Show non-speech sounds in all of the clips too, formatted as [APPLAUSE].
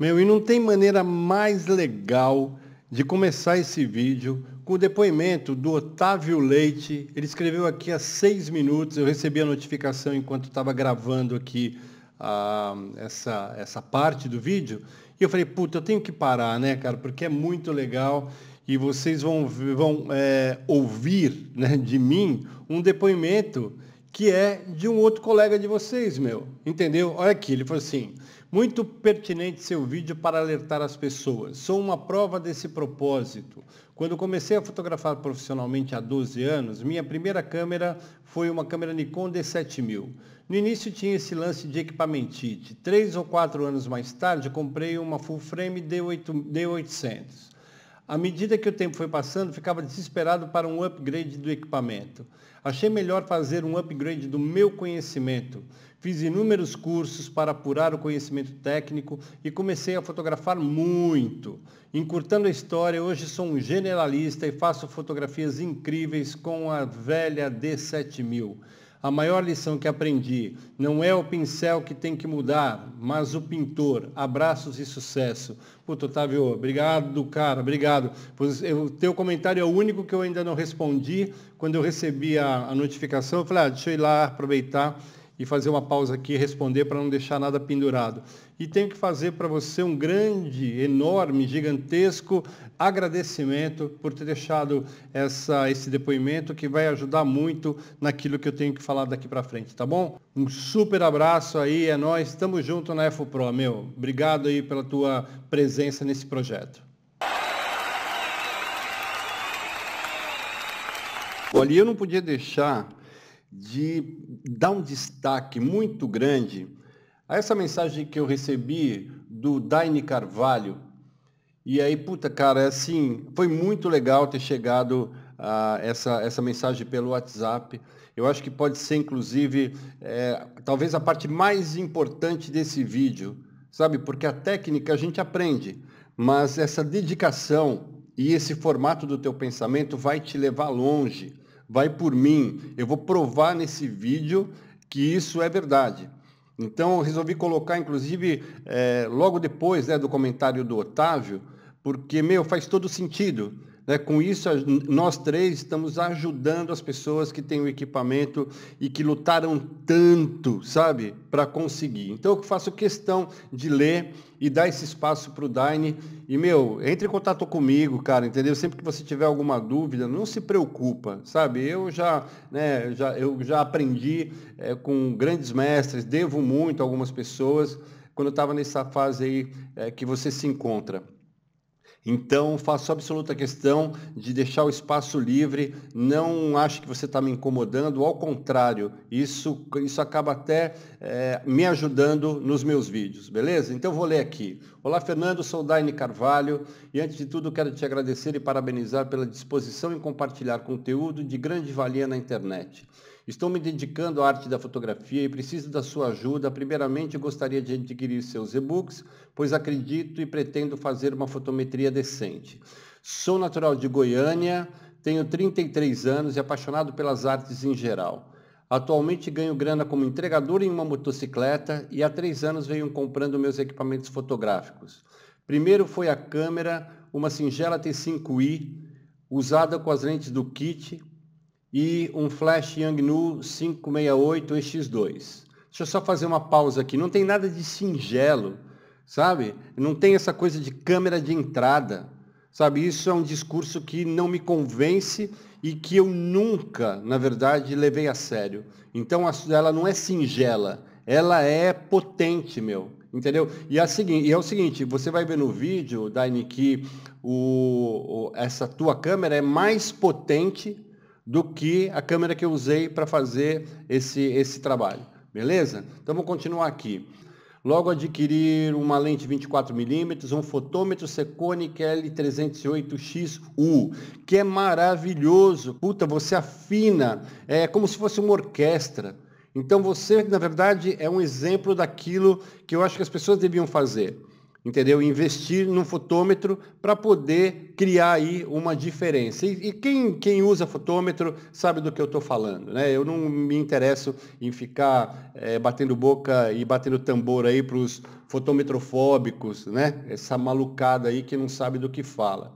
Meu, e não tem maneira mais legal de começar esse vídeo com o depoimento do Otávio Leite. Ele escreveu aqui há seis minutos, eu recebi a notificação enquanto estava gravando aqui ah, essa, essa parte do vídeo. E eu falei, puta, eu tenho que parar, né, cara? Porque é muito legal e vocês vão, vão é, ouvir né, de mim um depoimento que é de um outro colega de vocês, meu. Entendeu? Olha aqui, ele falou assim. Muito pertinente seu vídeo para alertar as pessoas. Sou uma prova desse propósito. Quando comecei a fotografar profissionalmente há 12 anos, minha primeira câmera foi uma câmera Nikon D7000. No início tinha esse lance de equipamentite. Três ou quatro anos mais tarde, comprei uma full frame D8, D800. À medida que o tempo foi passando, ficava desesperado para um upgrade do equipamento. Achei melhor fazer um upgrade do meu conhecimento. Fiz inúmeros cursos para apurar o conhecimento técnico e comecei a fotografar muito. Encurtando a história, hoje sou um generalista e faço fotografias incríveis com a velha D7000. A maior lição que aprendi não é o pincel que tem que mudar, mas o pintor. Abraços e sucesso. Puta, Otávio, obrigado, cara, obrigado. O teu comentário é o único que eu ainda não respondi. Quando eu recebi a, a notificação, eu falei, ah, deixa eu ir lá aproveitar e fazer uma pausa aqui e responder para não deixar nada pendurado. E tenho que fazer para você um grande, enorme, gigantesco agradecimento por ter deixado essa, esse depoimento que vai ajudar muito naquilo que eu tenho que falar daqui para frente, tá bom? Um super abraço aí, é nós, estamos junto na EFOPRO, meu. Obrigado aí pela tua presença nesse projeto. Olha, eu não podia deixar de dar um destaque muito grande a essa mensagem que eu recebi do Daine Carvalho. E aí, puta, cara, assim, foi muito legal ter chegado a essa, essa mensagem pelo WhatsApp. Eu acho que pode ser, inclusive, é, talvez a parte mais importante desse vídeo, sabe? Porque a técnica a gente aprende, mas essa dedicação e esse formato do teu pensamento vai te levar longe vai por mim, eu vou provar nesse vídeo que isso é verdade. Então, resolvi colocar, inclusive, é, logo depois né, do comentário do Otávio, porque, meu, faz todo sentido. Né? Com isso, nós três estamos ajudando as pessoas que têm o equipamento e que lutaram tanto, sabe, para conseguir. Então, eu faço questão de ler e dar esse espaço para o Daine. E, meu, entre em contato comigo, cara, entendeu? Sempre que você tiver alguma dúvida, não se preocupa, sabe? Eu já, né, já, eu já aprendi é, com grandes mestres, devo muito a algumas pessoas quando eu estava nessa fase aí é, que você se encontra. Então, faço absoluta questão de deixar o espaço livre, não acho que você está me incomodando, ao contrário, isso, isso acaba até é, me ajudando nos meus vídeos, beleza? Então, vou ler aqui. Olá, Fernando, sou Daine Carvalho e, antes de tudo, quero te agradecer e parabenizar pela disposição em compartilhar conteúdo de grande valia na internet. Estou me dedicando à arte da fotografia e preciso da sua ajuda. Primeiramente, gostaria de adquirir seus e-books, pois acredito e pretendo fazer uma fotometria decente. Sou natural de Goiânia, tenho 33 anos e apaixonado pelas artes em geral. Atualmente ganho grana como entregador em uma motocicleta e há três anos venho comprando meus equipamentos fotográficos. Primeiro foi a câmera, uma singela T5i, usada com as lentes do kit, e um flash Yangnu 568X2. Deixa eu só fazer uma pausa aqui. Não tem nada de singelo, sabe? Não tem essa coisa de câmera de entrada, sabe? Isso é um discurso que não me convence e que eu nunca, na verdade, levei a sério. Então, ela não é singela, ela é potente, meu. Entendeu? E, seguinte, é o seguinte, você vai ver no vídeo, Daine, que o, o, essa tua câmera é mais potente do que a câmera que eu usei para fazer esse, esse trabalho. Beleza? Então vou continuar aqui. Logo adquirir uma lente 24mm, um fotômetro Seconic L308XU, que é maravilhoso. Puta, você afina, é como se fosse uma orquestra. Então você, na verdade, é um exemplo daquilo que eu acho que as pessoas deviam fazer entendeu? Investir num fotômetro para poder criar aí uma diferença. E, e, quem, quem usa fotômetro sabe do que eu estou falando, né? Eu não me interesso em ficar é, batendo boca e batendo tambor aí para os fotometrofóbicos, né? Essa malucada aí que não sabe do que fala.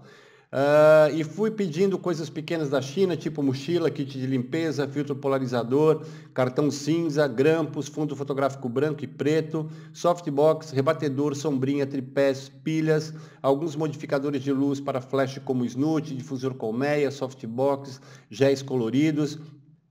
Uh, e fui pedindo coisas pequenas da China, tipo mochila, kit de limpeza, filtro polarizador, cartão cinza, grampos, fundo fotográfico branco e preto, softbox, rebatedor, sombrinha, tripés, pilhas, alguns modificadores de luz para flash como snoot, difusor colmeia, softbox, géis coloridos,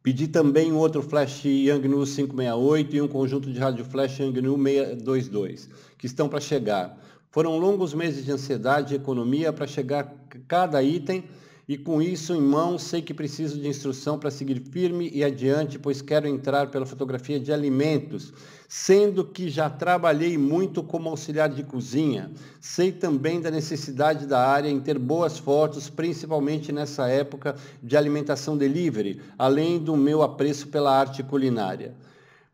Pedi também um outro flash Yangnu 568 e um conjunto de rádio flash Yangnu 622, que estão para chegar. Foram longos meses de ansiedade e economia para chegar cada item e com isso em mão sei que preciso de instrução para seguir firme e adiante, pois quero entrar pela fotografia de alimentos, sendo que já trabalhei muito como auxiliar de cozinha. Sei também da necessidade da área em ter boas fotos, principalmente nessa época de alimentação delivery, além do meu apreço pela arte culinária.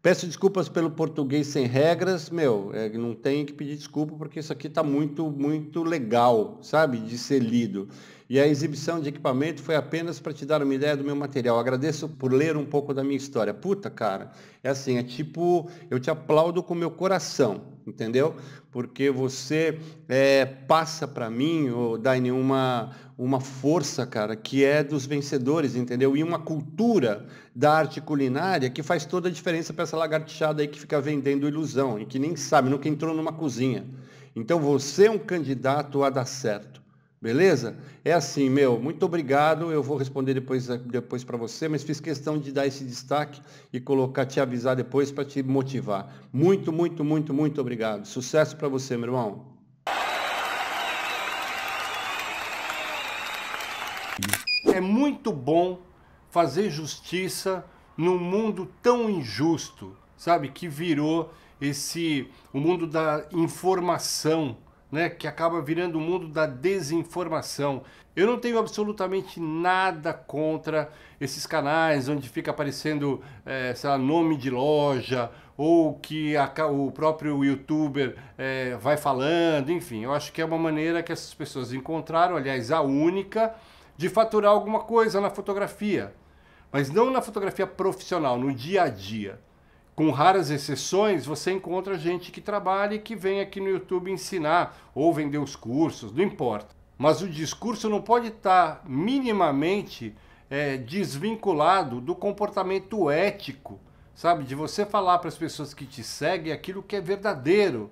Peço desculpas pelo português sem regras, meu, é, não tem que pedir desculpa porque isso aqui está muito, muito legal, sabe, de ser lido. E a exibição de equipamento foi apenas para te dar uma ideia do meu material. Agradeço por ler um pouco da minha história. Puta, cara, é assim, é tipo, eu te aplaudo com o meu coração, entendeu? Porque você é, passa para mim, ou Daine, nenhuma uma força, cara, que é dos vencedores, entendeu? E uma cultura da arte culinária que faz toda a diferença para essa lagartixada aí que fica vendendo ilusão e que nem sabe, nunca entrou numa cozinha. Então você é um candidato a dar certo. Beleza? É assim, meu, muito obrigado. Eu vou responder depois, eh, depois para você, mas fiz questão de dar esse destaque e colocar, te avisar depois para te motivar. Muito, muito, muito, muito obrigado. Sucesso para você, meu irmão. É muito bom fazer justiça num mundo tão injusto, sabe? Que virou esse o mundo da informação né, que acaba virando o mundo da desinformação. Eu não tenho absolutamente nada contra esses canais onde fica aparecendo, é, sei lá, nome de loja ou que a, o próprio youtuber é, vai falando, enfim. Eu acho que é uma maneira que essas pessoas encontraram, aliás, a única, de faturar alguma coisa na fotografia. Mas não na fotografia profissional, no dia a dia com raras exceções, você encontra gente que trabalha e que vem aqui no YouTube ensinar ou vender os cursos, não importa. Mas o discurso não pode estar minimamente é, desvinculado do comportamento ético, sabe? De você falar para as pessoas que te seguem aquilo que é verdadeiro.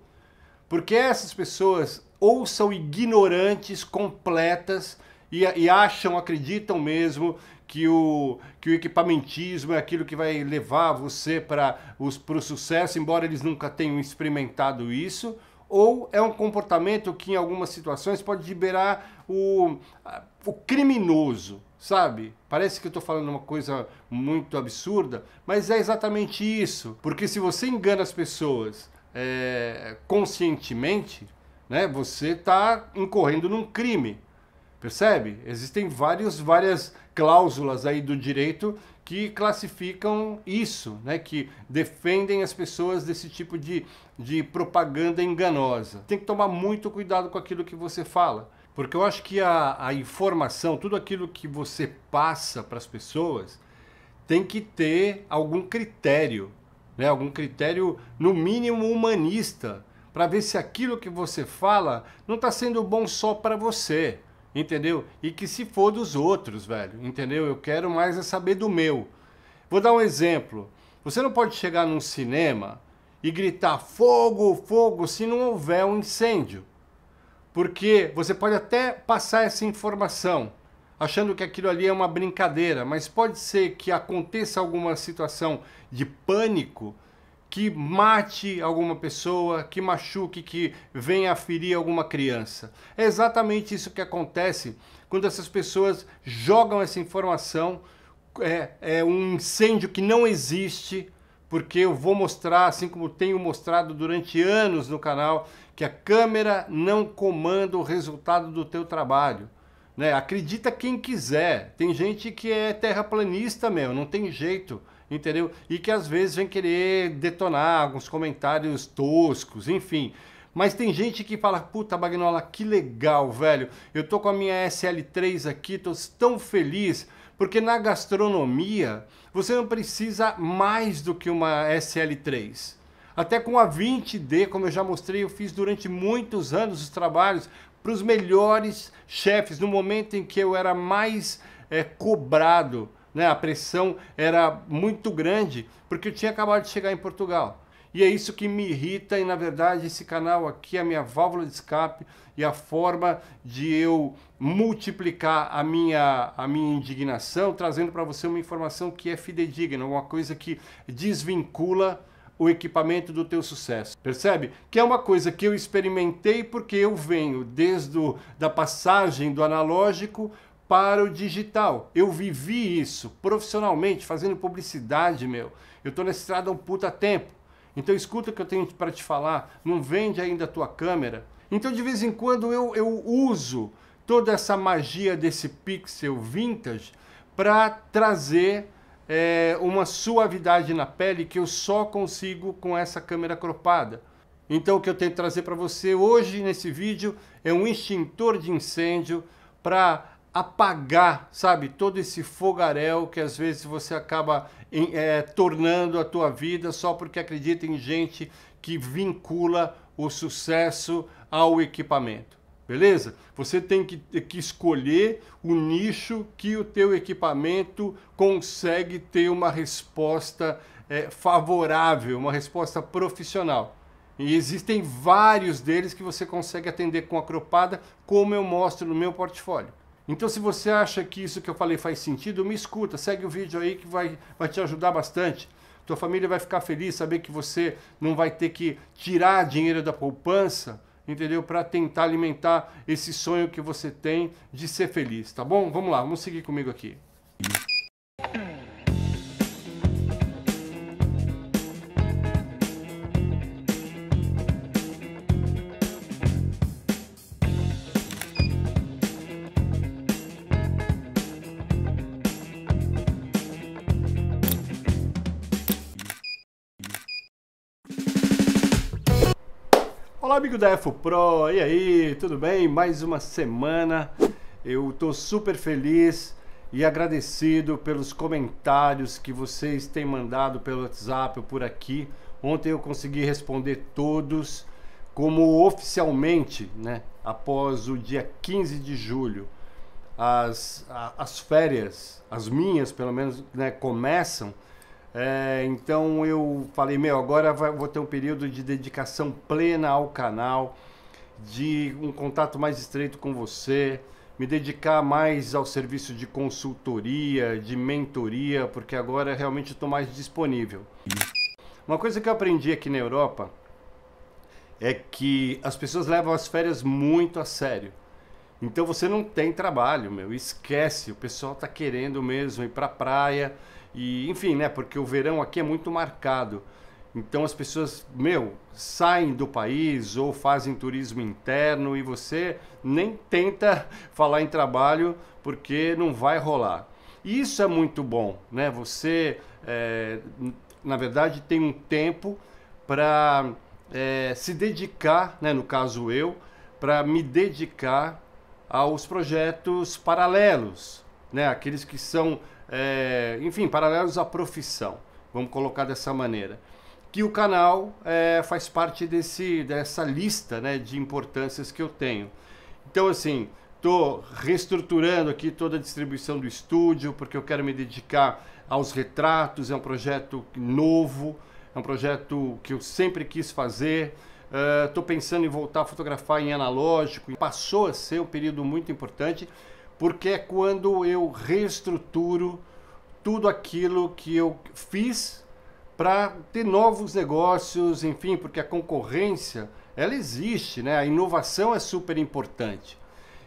Porque essas pessoas ou são ignorantes completas e, e acham, acreditam mesmo que o, que o equipamentismo é aquilo que vai levar você para o sucesso, embora eles nunca tenham experimentado isso, ou é um comportamento que em algumas situações pode liberar o, o criminoso, sabe? Parece que eu estou falando uma coisa muito absurda, mas é exatamente isso. Porque se você engana as pessoas é, conscientemente, né, você está incorrendo num crime. Percebe? Existem várias, várias cláusulas aí do direito que classificam isso, né? que defendem as pessoas desse tipo de, de propaganda enganosa. Tem que tomar muito cuidado com aquilo que você fala, porque eu acho que a, a informação, tudo aquilo que você passa para as pessoas, tem que ter algum critério, né? algum critério, no mínimo, humanista, para ver se aquilo que você fala não está sendo bom só para você entendeu? E que se for dos outros, velho, entendeu? Eu quero mais é saber do meu. Vou dar um exemplo. Você não pode chegar num cinema e gritar fogo, fogo, se não houver um incêndio. Porque você pode até passar essa informação, achando que aquilo ali é uma brincadeira, mas pode ser que aconteça alguma situação de pânico que mate alguma pessoa, que machuque, que venha a ferir alguma criança. É exatamente isso que acontece quando essas pessoas jogam essa informação, é, é um incêndio que não existe, porque eu vou mostrar, assim como tenho mostrado durante anos no canal, que a câmera não comanda o resultado do teu trabalho. Né? Acredita quem quiser. Tem gente que é terraplanista mesmo, não tem jeito entendeu? E que às vezes vem querer detonar alguns comentários toscos, enfim. Mas tem gente que fala, puta Bagnola, que legal, velho. Eu tô com a minha SL3 aqui, tô tão feliz, porque na gastronomia você não precisa mais do que uma SL3. Até com a 20D, como eu já mostrei, eu fiz durante muitos anos os trabalhos para os melhores chefes, no momento em que eu era mais é, cobrado né? A pressão era muito grande porque eu tinha acabado de chegar em Portugal. E é isso que me irrita, e na verdade esse canal aqui é a minha válvula de escape e a forma de eu multiplicar a minha, a minha indignação, trazendo para você uma informação que é fidedigna, uma coisa que desvincula o equipamento do teu sucesso. Percebe? Que é uma coisa que eu experimentei porque eu venho desde o, da passagem do analógico para o digital. Eu vivi isso profissionalmente, fazendo publicidade, meu. Eu tô nessa estrada há um puta tempo. Então escuta o que eu tenho para te falar. Não vende ainda a tua câmera. Então de vez em quando eu, eu uso toda essa magia desse pixel vintage para trazer é, uma suavidade na pele que eu só consigo com essa câmera cropada. Então o que eu tenho que trazer para você hoje nesse vídeo é um extintor de incêndio para apagar, sabe, todo esse fogaréu que às vezes você acaba em, é, tornando a tua vida só porque acredita em gente que vincula o sucesso ao equipamento. Beleza? Você tem que, que escolher o nicho que o teu equipamento consegue ter uma resposta é, favorável, uma resposta profissional. E existem vários deles que você consegue atender com a como eu mostro no meu portfólio. Então, se você acha que isso que eu falei faz sentido, me escuta, segue o vídeo aí que vai, vai te ajudar bastante. Tua família vai ficar feliz saber que você não vai ter que tirar dinheiro da poupança, entendeu? Para tentar alimentar esse sonho que você tem de ser feliz, tá bom? Vamos lá, vamos seguir comigo aqui. amigo da EFO Pro, e aí, tudo bem? Mais uma semana, eu estou super feliz e agradecido pelos comentários que vocês têm mandado pelo WhatsApp ou por aqui. Ontem eu consegui responder todos, como oficialmente, né, após o dia 15 de julho, as, as férias, as minhas pelo menos, né, começam é, então eu falei, meu, agora vai, vou ter um período de dedicação plena ao canal, de um contato mais estreito com você, me dedicar mais ao serviço de consultoria, de mentoria, porque agora realmente estou mais disponível. Uma coisa que eu aprendi aqui na Europa é que as pessoas levam as férias muito a sério. Então você não tem trabalho, meu, esquece. O pessoal está querendo mesmo ir para praia e, enfim, né? Porque o verão aqui é muito marcado. Então as pessoas, meu, saem do país ou fazem turismo interno e você nem tenta [LAUGHS] falar em trabalho porque não vai rolar. E isso é muito bom, né? Você, é, na verdade, tem um tempo para é, eh, se dedicar, né? No caso eu, para me dedicar aos projetos paralelos, né? Aqueles que são é, enfim, paralelos à profissão, vamos colocar dessa maneira. Que o canal é, faz parte desse, dessa lista né, de importâncias que eu tenho. Então, assim, estou reestruturando aqui toda a distribuição do estúdio, porque eu quero me dedicar aos retratos, é um projeto novo, é um projeto que eu sempre quis fazer. Estou é, uh, pensando em voltar a fotografar em analógico. Passou a ser um período muito importante porque é quando eu reestruturo tudo aquilo que eu fiz para ter novos negócios, enfim, porque a concorrência ela existe, né? A inovação é super importante.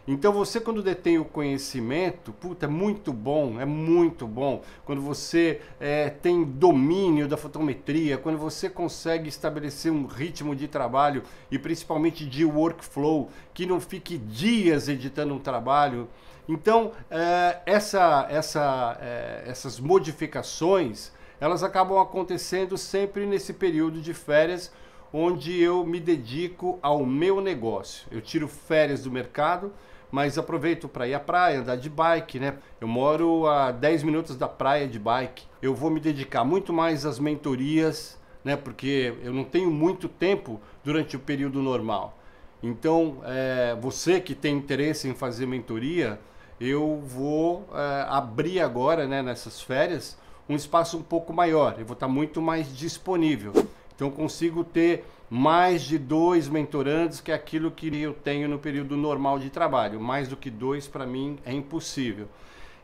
Então você quando detém o conhecimento, puta, é muito bom, é muito bom. Quando você é, tem domínio da fotometria, quando você consegue estabelecer um ritmo de trabalho e principalmente de workflow, que não fique dias editando um trabalho, então, eh, essa, essa, eh, essas modificações, elas acabam acontecendo sempre nesse período de férias, onde eu me dedico ao meu negócio. Eu tiro férias do mercado, mas aproveito para ir à praia, andar de bike, né? Eu moro a 10 minutos da praia de bike. Eu vou me dedicar muito mais às mentorias, né? Porque eu não tenho muito tempo durante o período normal. Então, é, você que tem interesse em fazer mentoria, eu vou é, abrir agora, né, nessas férias, um espaço um pouco maior. Eu vou estar muito mais disponível. Então consigo ter mais de dois mentorandos, que é aquilo que eu tenho no período normal de trabalho. Mais do que dois, para mim, é impossível.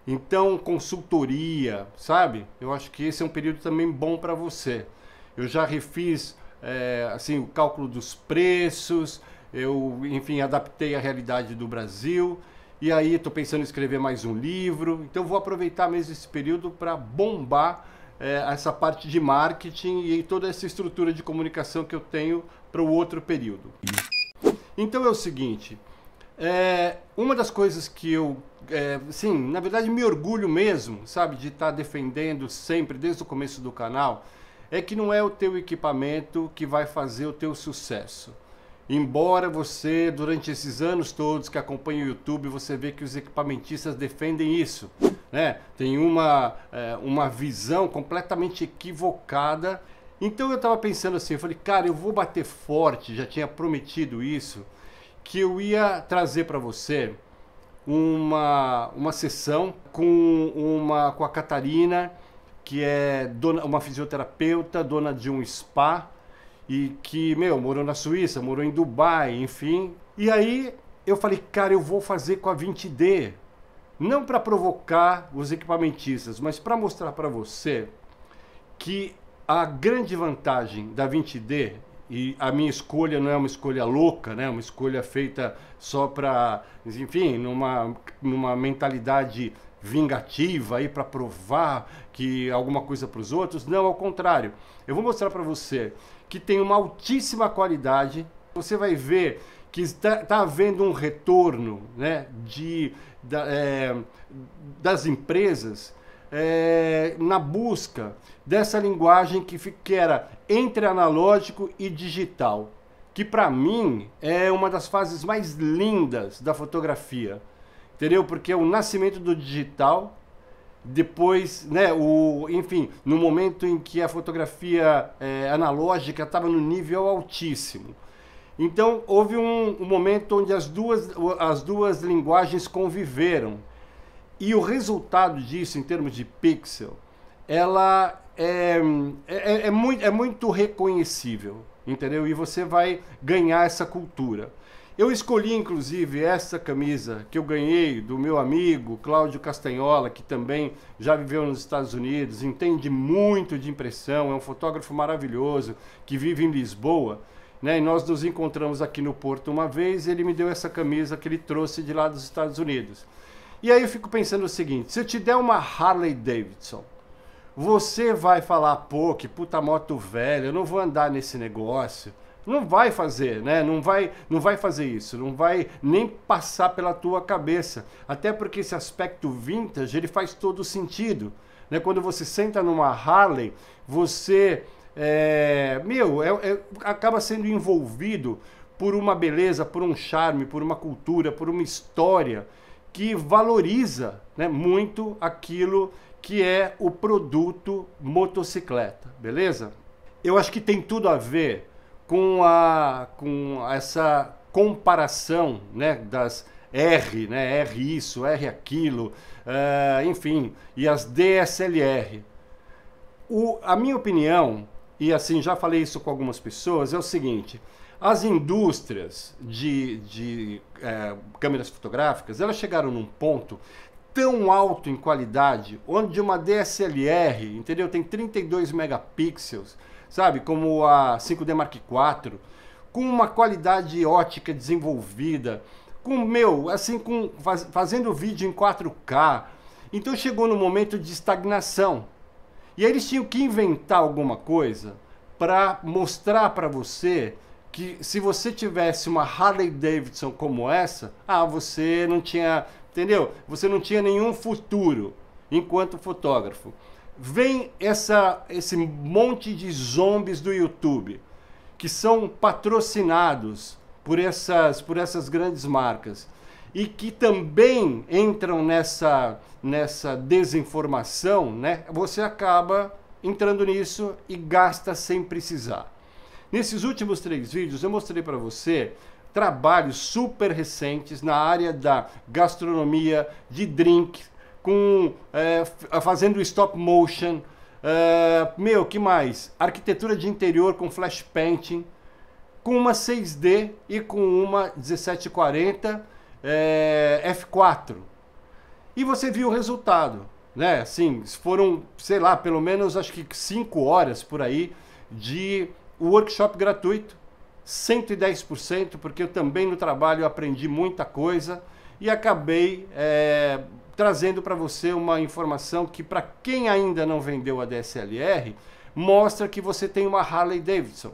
Então, consultoria, sabe? Eu acho que esse é um período também bom para você. Eu já refiz é, assim o cálculo dos preços, eu, enfim, adaptei a realidade do Brasil. E aí estou pensando em escrever mais um livro. Então vou aproveitar mesmo esse período para bombar é, essa parte de marketing e toda essa estrutura de comunicação que eu tenho para o outro período. Então é o seguinte. É, uma das coisas que eu, é, sim, na verdade me orgulho mesmo, sabe, de estar tá defendendo sempre, desde o começo do canal, é que não é o teu equipamento que vai fazer o teu sucesso. Embora você, durante esses anos todos que acompanha o YouTube, você vê que os equipamentistas defendem isso, né? Tem uma, é, uma visão completamente equivocada. Então eu estava pensando assim, eu falei, cara, eu vou bater forte, já tinha prometido isso, que eu ia trazer para você uma, uma sessão com, uma, com a Catarina, que é dona, uma fisioterapeuta, dona de um spa, e que, meu, morou na Suíça, morou em Dubai, enfim. E aí eu falei, cara, eu vou fazer com a 20D. Não para provocar os equipamentistas, mas para mostrar para você que a grande vantagem da 20D, e a minha escolha não é uma escolha louca, né? uma escolha feita só para, enfim, numa, numa mentalidade vingativa aí para provar que alguma coisa para os outros. Não, ao contrário. Eu vou mostrar para você que tem uma altíssima qualidade. Você vai ver que está, está havendo um retorno né, de, da, é, das empresas é, na busca dessa linguagem que, que era entre analógico e digital, que para mim é uma das fases mais lindas da fotografia, entendeu? Porque é o nascimento do digital depois, né, o, enfim, no momento em que a fotografia é, analógica estava no nível altíssimo. Então houve um, um, momento onde as duas, as duas linguagens conviveram e o resultado disso em termos de pixel, ela é, é, é, é muito, é muito reconhecível, entendeu? E você vai ganhar essa cultura. Eu escolhi, inclusive, essa camisa que eu ganhei do meu amigo Cláudio Castanhola, que também já viveu nos Estados Unidos, entende muito de impressão, é um fotógrafo maravilhoso que vive em Lisboa. Né? E nós nos encontramos aqui no Porto uma vez e ele me deu essa camisa que ele trouxe de lá dos Estados Unidos. E aí eu fico pensando o seguinte: se eu te der uma Harley Davidson, você vai falar, pô, que puta moto velha, eu não vou andar nesse negócio não vai fazer, né? Não vai, não vai fazer isso, não vai nem passar pela tua cabeça. Até porque esse aspecto vintage, ele faz todo sentido. Né? Quando você senta numa Harley, você, é, meu, é, é, acaba sendo envolvido por uma beleza, por um charme, por uma cultura, por uma história que valoriza né, muito aquilo que é o produto motocicleta, beleza? Eu acho que tem tudo a ver com, a, com essa comparação né, das R, né, R isso, R aquilo, uh, enfim, e as DSLR. O, a minha opinião, e assim já falei isso com algumas pessoas, é o seguinte: as indústrias de, de é, câmeras fotográficas elas chegaram num ponto tão alto em qualidade, onde uma DSLR, entendeu, tem 32 megapixels sabe? Como a 5D Mark IV, com uma qualidade ótica desenvolvida, com meu, assim, com faz, fazendo vídeo em 4K. Então chegou no momento de estagnação. E aí eles tinham que inventar alguma coisa para mostrar para você que se você tivesse uma Harley Davidson como essa, ah, você não tinha, entendeu? Você não tinha nenhum futuro enquanto fotógrafo vem essa, esse monte de zombies do YouTube que são patrocinados por essas, por essas grandes marcas e que também entram nessa, nessa desinformação, né? você acaba entrando nisso e gasta sem precisar. Nesses últimos três vídeos eu mostrei para você trabalhos super recentes na área da gastronomia, de drinks com é, fazendo stop motion. É, meu, que mais? Arquitetura de interior com flash painting, com uma 6D e com uma 1740 é, F4. E você viu o resultado, né? Assim, foram, sei lá, pelo menos acho que 5 horas por aí de workshop gratuito, 110%, porque eu também no trabalho aprendi muita coisa e acabei é, trazendo para você uma informação que, para quem ainda não vendeu a DSLR, mostra que você tem uma Harley Davidson.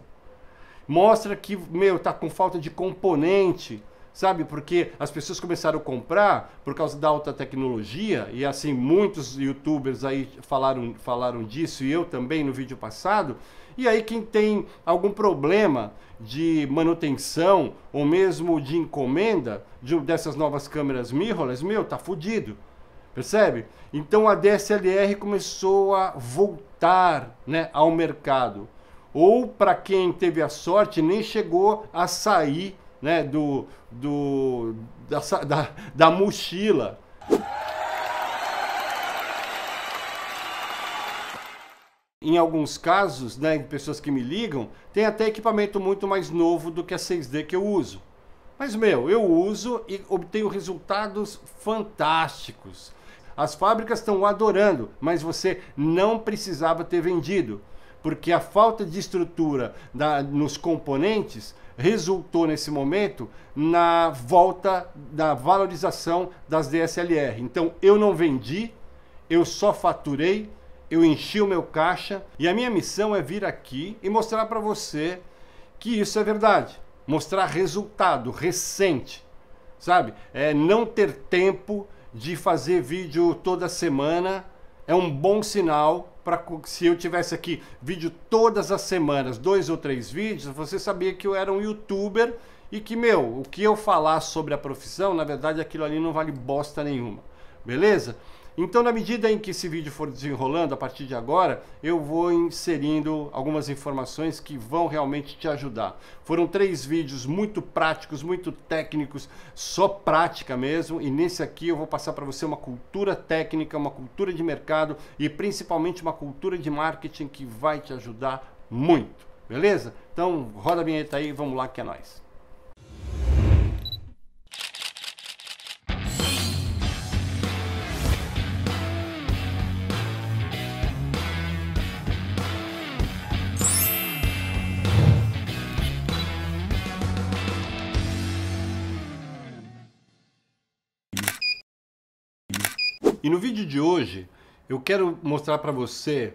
Mostra que, meu, tá com falta de componente, sabe? Porque as pessoas começaram a comprar por causa da alta tecnologia e assim muitos youtubers aí falaram falaram disso e eu também no vídeo passado e aí quem tem algum problema de manutenção ou mesmo de encomenda de, dessas novas câmeras mirrorless, meu, tá fudido. Percebe? Então a DSLR começou a voltar né, ao mercado. Ou para quem teve a sorte, nem chegou a sair né, do, do, da, da, da mochila. em alguns casos, né, em pessoas que me ligam, tem até equipamento muito mais novo do que a 6D que eu uso. Mas, meu, eu uso e obtenho resultados fantásticos. As fábricas estão adorando, mas você não precisava ter vendido, porque a falta de estrutura da, nos componentes resultou nesse momento na volta da valorização das DSLR. Então, eu não vendi, eu só faturei eu enchi o meu caixa e a minha missão é vir aqui e mostrar para você que isso é verdade. Mostrar resultado recente, sabe? É não ter tempo de fazer vídeo toda semana é um bom sinal para se eu tivesse aqui vídeo todas as semanas, dois ou três vídeos, você sabia que eu era um youtuber e que meu, o que eu falar sobre a profissão, na verdade aquilo ali não vale bosta nenhuma. Beleza? Então, na medida em que esse vídeo for desenrolando, a partir de agora, eu vou inserindo algumas informações que vão realmente te ajudar. Foram três vídeos muito práticos, muito técnicos, só prática mesmo, e nesse aqui eu vou passar para você uma cultura técnica, uma cultura de mercado e principalmente uma cultura de marketing que vai te ajudar muito, beleza? Então, roda a vinheta aí, vamos lá que é nóis! E no vídeo de hoje eu quero mostrar para você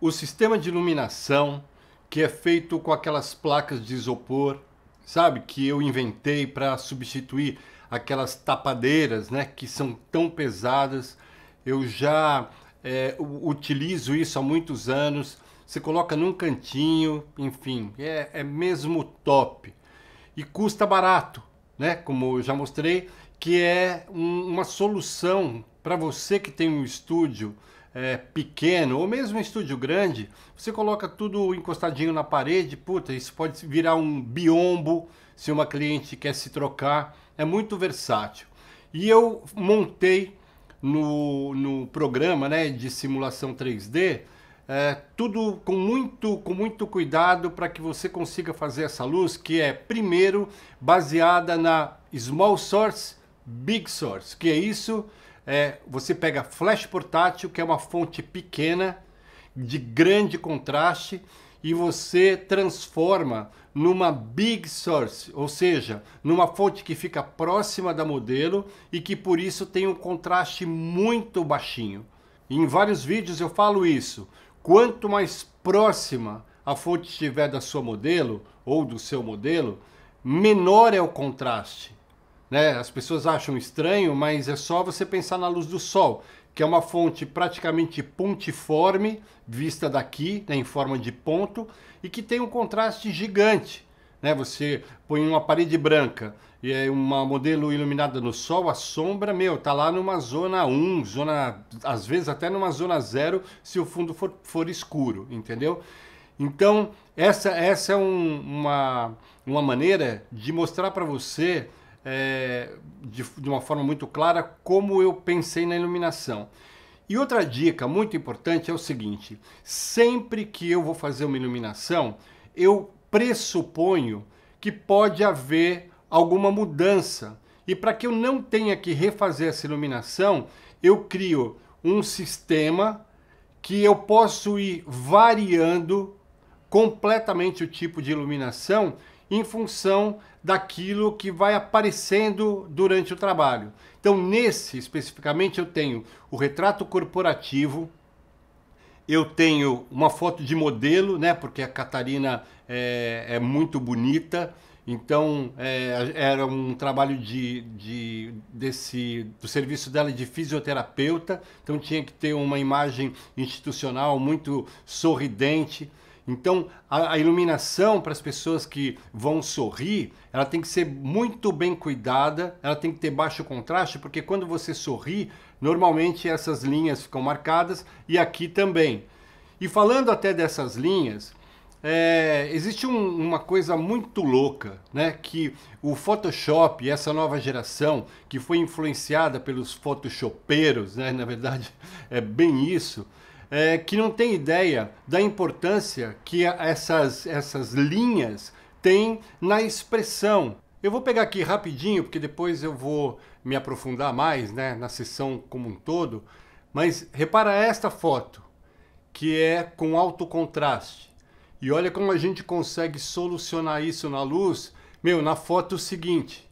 o sistema de iluminação que é feito com aquelas placas de isopor, sabe, que eu inventei para substituir aquelas tapadeiras, né, que são tão pesadas. Eu já é, utilizo isso há muitos anos. Você coloca num cantinho, enfim, é, é mesmo top e custa barato, né? Como eu já mostrei, que é um, uma solução para você que tem um estúdio é, pequeno ou mesmo um estúdio grande, você coloca tudo encostadinho na parede, puta, isso pode virar um biombo se uma cliente quer se trocar. É muito versátil. E eu montei no, no programa né, de simulação 3D é, tudo com muito, com muito cuidado para que você consiga fazer essa luz, que é primeiro baseada na small source, big source, que é isso é, você pega flash portátil, que é uma fonte pequena, de grande contraste, e você transforma numa big source, ou seja, numa fonte que fica próxima da modelo e que por isso tem um contraste muito baixinho. em vários vídeos eu falo isso. Quanto mais próxima a fonte estiver da sua modelo ou do seu modelo, menor é o contraste. Né? As pessoas acham estranho, mas é só você pensar na luz do sol, que é uma fonte praticamente pontiforme, vista daqui, né, em forma de ponto, e que tem um contraste gigante. Né? Você põe uma parede branca e é uma modelo iluminada no sol, a sombra, meu, tá lá numa zona 1, zona, às vezes até numa zona 0, se o fundo for, for escuro, entendeu? Então, essa, essa é um, uma, uma maneira de mostrar para você é, de, de uma forma muito clara como eu pensei na iluminação. E outra dica muito importante é o seguinte: sempre que eu vou fazer uma iluminação, eu pressuponho que pode haver alguma mudança. E para que eu não tenha que refazer essa iluminação, eu crio um sistema que eu posso ir variando completamente o tipo de iluminação em função daquilo que vai aparecendo durante o trabalho. Então, nesse especificamente, eu tenho o retrato corporativo, eu tenho uma foto de modelo, né? Porque a Catarina é, é muito bonita. Então é, era um trabalho de, de, desse, do serviço dela de fisioterapeuta. Então tinha que ter uma imagem institucional muito sorridente. Então, a, a iluminação para as pessoas que vão sorrir, ela tem que ser muito bem cuidada, ela tem que ter baixo contraste, porque quando você sorri, normalmente essas linhas ficam marcadas e aqui também. E falando até dessas linhas, é, existe um, uma coisa muito louca, né? Que o Photoshop, essa nova geração que foi influenciada pelos Photoshopeiros, né? Na verdade, [LAUGHS] é bem isso é, que não tem ideia da importância que essas, essas linhas têm na expressão. Eu vou pegar aqui rapidinho, porque depois eu vou me aprofundar mais né, na sessão como um todo, mas repara esta foto, que é com alto contraste. E olha como a gente consegue solucionar isso na luz, meu, na foto seguinte.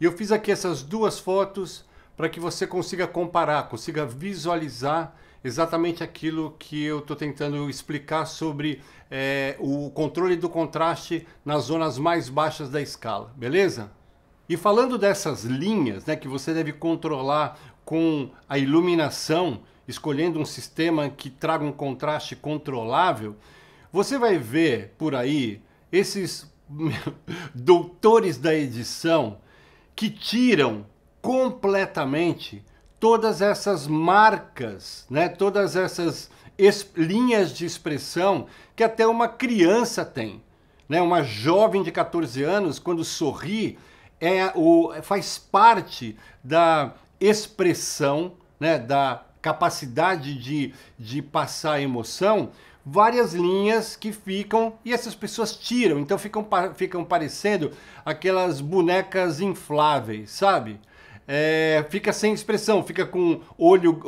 eu fiz aqui essas duas fotos para que você consiga comparar, consiga visualizar exatamente aquilo que eu estou tentando explicar sobre é, o controle do contraste nas zonas mais baixas da escala, beleza? E falando dessas linhas né, que você deve controlar com a iluminação, escolhendo um sistema que traga um contraste controlável, você vai ver por aí esses [LAUGHS] doutores da edição que tiram completamente todas essas marcas, né? todas essas linhas de expressão que até uma criança tem. Né? Uma jovem de 14 anos, quando sorri, é o, faz parte da expressão, né? da capacidade de, de passar emoção, várias linhas que ficam e essas pessoas tiram, então ficam, ficam parecendo aquelas bonecas infláveis, sabe? é, fica sem expressão, fica com olho,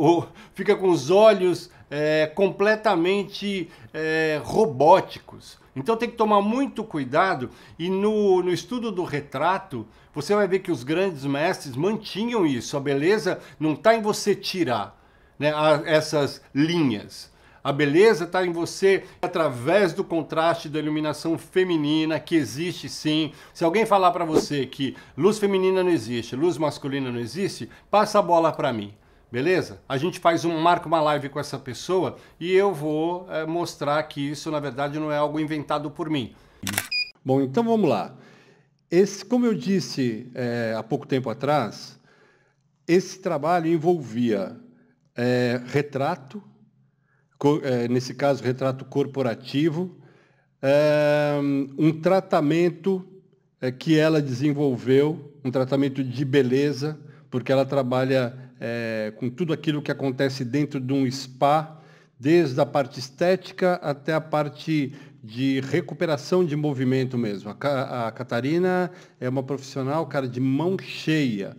fica com os olhos é, completamente é, robóticos. Então tem que tomar muito cuidado e no, no estudo do retrato você vai ver que os grandes mestres mantinham isso. A beleza não está em você tirar né, a, essas linhas a beleza está em você através do contraste da iluminação feminina, que existe sim. Se alguém falar para você que luz feminina não existe, luz masculina não existe, passa a bola para mim beleza? A gente faz um marca uma live com essa pessoa e eu vou é, mostrar que isso na verdade não é algo inventado por mim. Bom, então vamos lá. Esse, como eu disse é, há pouco tempo atrás, esse trabalho envolvia é, retrato, é, nesse caso, retrato corporativo, é, um tratamento é, que ela desenvolveu, um tratamento de beleza, porque ela trabalha com tudo aquilo que acontece dentro de um spa, desde a parte estética até a parte de recuperação de movimento mesmo. A, Catarina é uma profissional, cara, de mão cheia.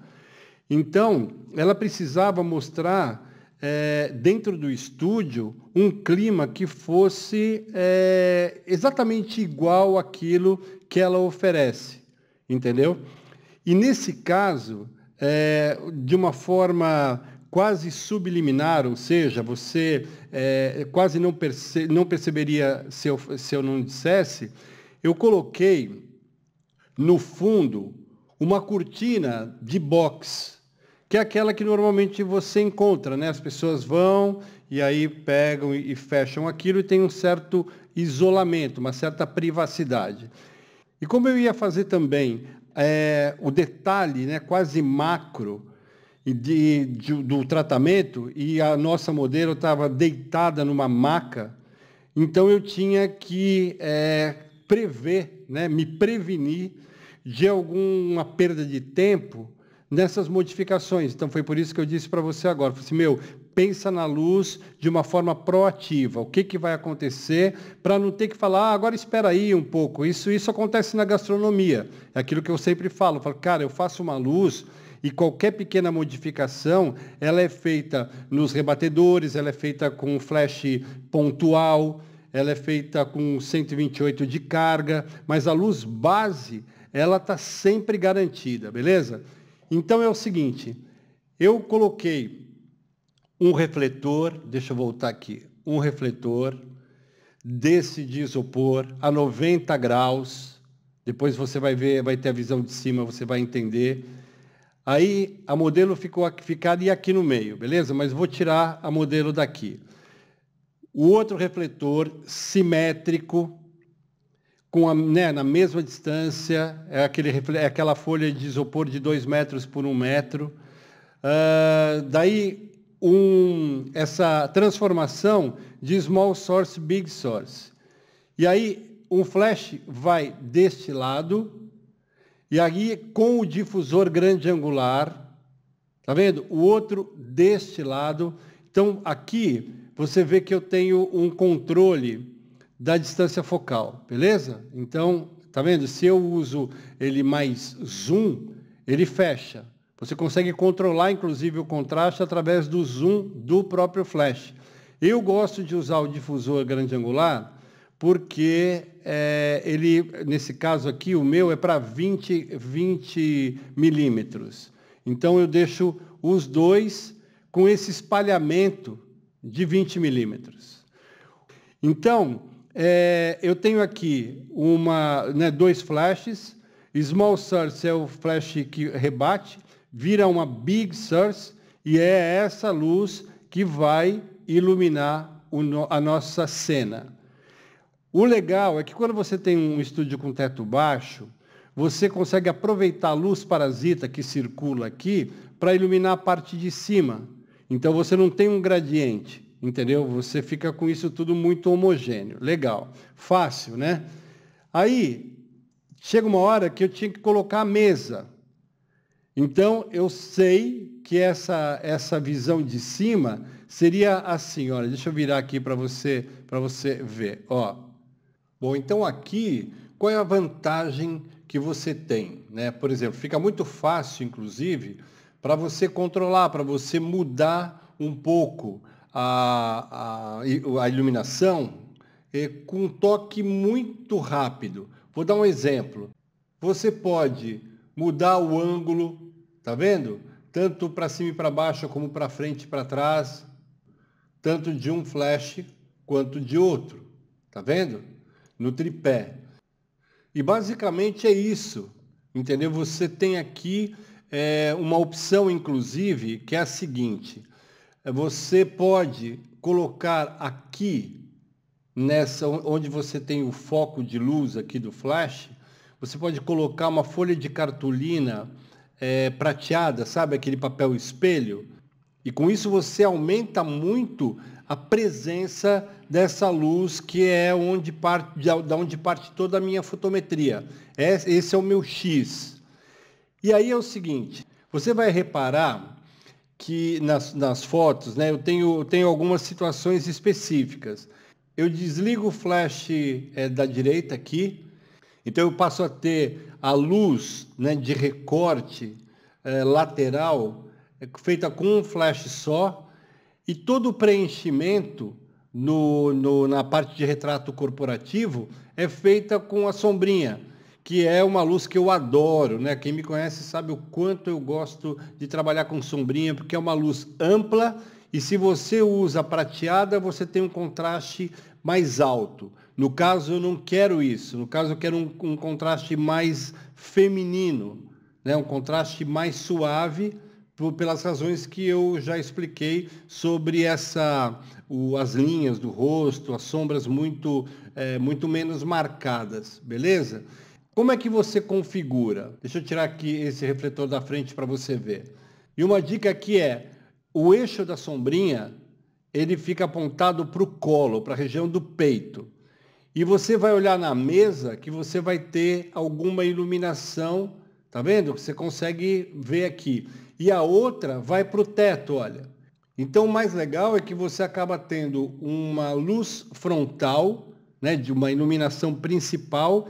Então, ela precisava mostrar é, dentro do estúdio um clima que fosse é, exatamente igual àquilo que ela oferece, entendeu? E nesse caso, é, de uma forma quase subliminar, ou seja, você é, quase não, perce não perceberia se eu, se eu não dissesse, eu coloquei no fundo uma cortina de boxe que é aquela que normalmente você encontra, né? As pessoas vão e aí pegam e fecham aquilo e tem um certo isolamento, uma certa privacidade. E como eu ia fazer também é, o detalhe né, quase macro de, de, do tratamento, e a nossa modelo estava deitada numa maca, então eu tinha que é, prever, né, me prevenir de alguma perda de tempo nessas modificações. Então foi por isso que eu disse para você agora, falei assim, meu, pensa na luz de uma forma proativa. O que, que vai acontecer para não ter que falar, ah, agora espera aí um pouco. Isso isso acontece na gastronomia. É aquilo que eu sempre falo, eu falo, cara, eu faço uma luz e qualquer pequena modificação, ela é feita nos rebatedores, ela é feita com flash pontual, ela é feita com 128 de carga, mas a luz base, ela está sempre garantida, beleza? Então é o seguinte, eu coloquei um refletor, deixa eu voltar aqui, um refletor desse de isopor a 90 graus. Depois você vai ver, vai ter a visão de cima, você vai entender. Aí a modelo ficou ficada e aqui no meio, beleza? Mas vou tirar a modelo daqui. O outro refletor simétrico com a, né, na mesma distância, é, aquele, é aquela folha de isopor de 2 metros por 1 um metro. Uh, daí, um, essa transformação de small source, big source. E aí, um flash vai deste lado, e aí, com o difusor grande angular, tá vendo? O outro deste lado. Então, aqui, você vê que eu tenho um controle da distância focal, beleza? Então, tá vendo? Se eu uso ele mais zoom, ele fecha. Você consegue controlar, inclusive, o contraste através do zoom do próprio flash. Eu gosto de usar o difusor grande angular porque é, ele, nesse caso aqui, o meu é para 20, 20 milímetros. Então eu deixo os dois com esse espalhamento de 20 milímetros. Então, é, eu tenho aqui uma, né, dois flashes. Small Source é o flash que rebate, vira uma Big Source e é essa luz que vai iluminar a nossa cena. O legal é que quando você tem um estúdio com teto baixo, você consegue aproveitar a luz parasita que circula aqui para iluminar a parte de cima. Então você não tem um gradiente. Entendeu? Você fica com isso tudo muito homogêneo. Legal. Fácil, né? Aí, chega uma hora que eu tinha que colocar a mesa. Então, eu sei que essa, essa visão de cima seria assim, olha, deixa eu virar aqui para você, você ver. Ó. Bom, então aqui, qual é a vantagem que você tem? Né? Por exemplo, fica muito fácil, inclusive, para você controlar, para você mudar um pouco a, a, a iluminação é, com um toque muito rápido. Vou dar um exemplo. Você pode mudar o ângulo, tá vendo? Tanto para cima e para baixo, como para frente e para trás, tanto de um flash quanto de outro, tá vendo? No tripé. E basicamente é isso, entendeu? Você tem aqui é, uma opção, inclusive, que é a seguinte: é, você pode colocar aqui nessa onde você tem o foco de luz aqui do flash, você pode colocar uma folha de cartolina é, prateada, sabe aquele papel espelho? E com isso você aumenta muito a presença dessa luz que é onde parte, da onde parte toda a minha fotometria. É, esse é o meu X. E aí é o seguinte, você vai reparar que nas, nas fotos, né, eu tenho, tenho algumas situações específicas. Eu desligo o flash é, da direita aqui, então eu passo a ter a luz né, de recorte é, lateral é, feita com um flash só e todo o preenchimento no, no, na parte de retrato corporativo é feita com a sombrinha que é uma luz que eu adoro, né? Quem me conhece sabe o quanto eu gosto de trabalhar com sombrinha, porque é uma luz ampla e se você usa prateada, você tem um contraste mais alto. No caso, eu não quero isso. No caso, eu quero um, um contraste mais feminino, né? um contraste mais suave, por, pelas razões que eu já expliquei sobre essa, o, as linhas do rosto, as sombras muito, é, muito menos marcadas, beleza? Como é que você configura? Deixa eu tirar aqui esse refletor da frente para você ver. E uma dica aqui é, o eixo da sombrinha, ele fica apontado para o colo, para a região do peito. E você vai olhar na mesa que você vai ter alguma iluminação, tá vendo? Que Você consegue ver aqui. E a outra vai para o teto, olha. Então o mais legal é que você acaba tendo uma luz frontal, né, de uma iluminação principal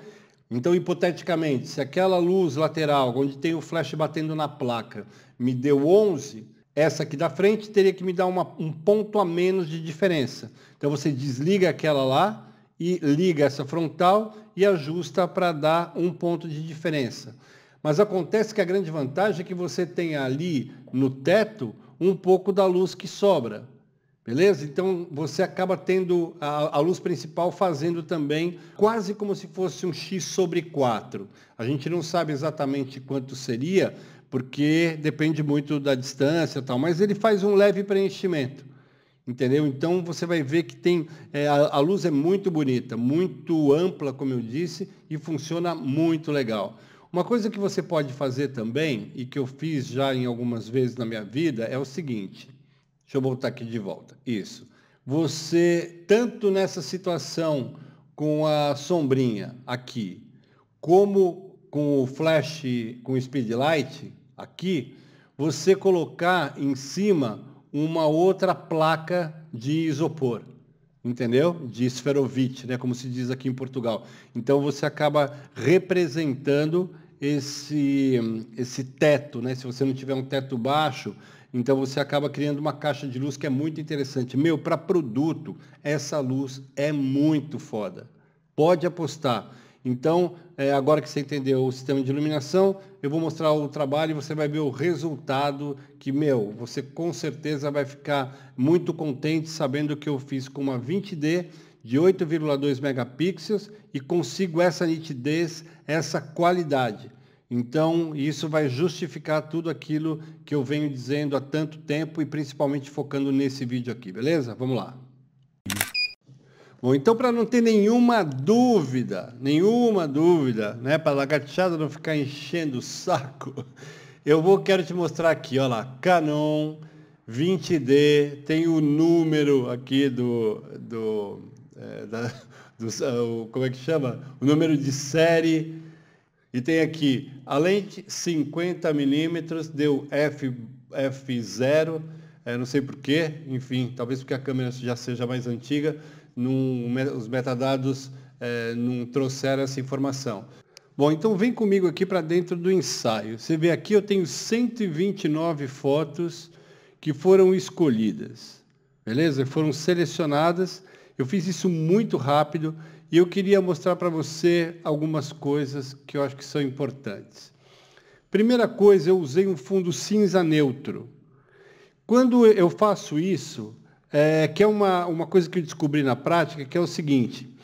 então, hipoteticamente, se aquela luz lateral, onde tem o flash batendo na placa, me deu 11, essa aqui da frente teria que me dar uma, um ponto a menos de diferença. Então, você desliga aquela lá e liga essa frontal e ajusta para dar um ponto de diferença. Mas acontece que a grande vantagem é que você tem ali no teto um pouco da luz que sobra. Beleza? Então você acaba tendo a, a, luz principal fazendo também quase como se fosse um x sobre 4. A gente não sabe exatamente quanto seria, porque depende muito da distância e tal, mas ele faz um leve preenchimento. Entendeu? Então você vai ver que tem. É, a, a luz é muito bonita, muito ampla, como eu disse, e funciona muito legal. Uma coisa que você pode fazer também, e que eu fiz já em algumas vezes na minha vida, é o seguinte Deixa eu voltar aqui de volta. Isso. Você, tanto nessa situação com a sombrinha aqui, como com o flash, com o speedlight aqui, você colocar em cima uma outra placa de isopor, entendeu? De esferovite, né? como se diz aqui em Portugal. Então você acaba representando esse, esse teto, né? Se você não tiver um teto baixo, então você acaba criando uma caixa de luz que é muito interessante. Meu, para produto, essa luz é muito foda. Pode apostar. Então, é, agora que você entendeu o sistema de iluminação, eu vou mostrar o trabalho e você vai ver o resultado que, meu, você com certeza vai ficar muito contente sabendo que eu fiz com uma 20D de 8,2 megapixels e consigo essa nitidez, essa qualidade. Então, isso vai justificar tudo aquilo que eu venho dizendo há tanto tempo e principalmente focando nesse vídeo aqui, beleza? Vamos lá. Bom, então para não ter nenhuma dúvida, nenhuma dúvida, né, para a lagartixada não ficar enchendo o saco, [LAUGHS] eu vou quero te mostrar aqui, olha lá, Canon 20D, tem o número aqui do do, é, da, [LAUGHS] do ah, como é que chama? O número de série e tem aqui, a lente 50 milímetros deu f, f0, é, não sei porquê, enfim, talvez porque a câmera já seja mais antiga, num, os metadados é, não trouxeram essa informação. Bom, então vem comigo aqui para dentro do ensaio. Você vê aqui eu tenho 129 fotos que foram escolhidas, beleza? Foram selecionadas. Eu fiz isso muito rápido. E eu queria mostrar para você algumas coisas que eu acho que são importantes. Primeira coisa, eu usei um fundo cinza neutro. Quando eu faço isso, é, que é uma, uma coisa que eu descobri na prática, que é o seguinte,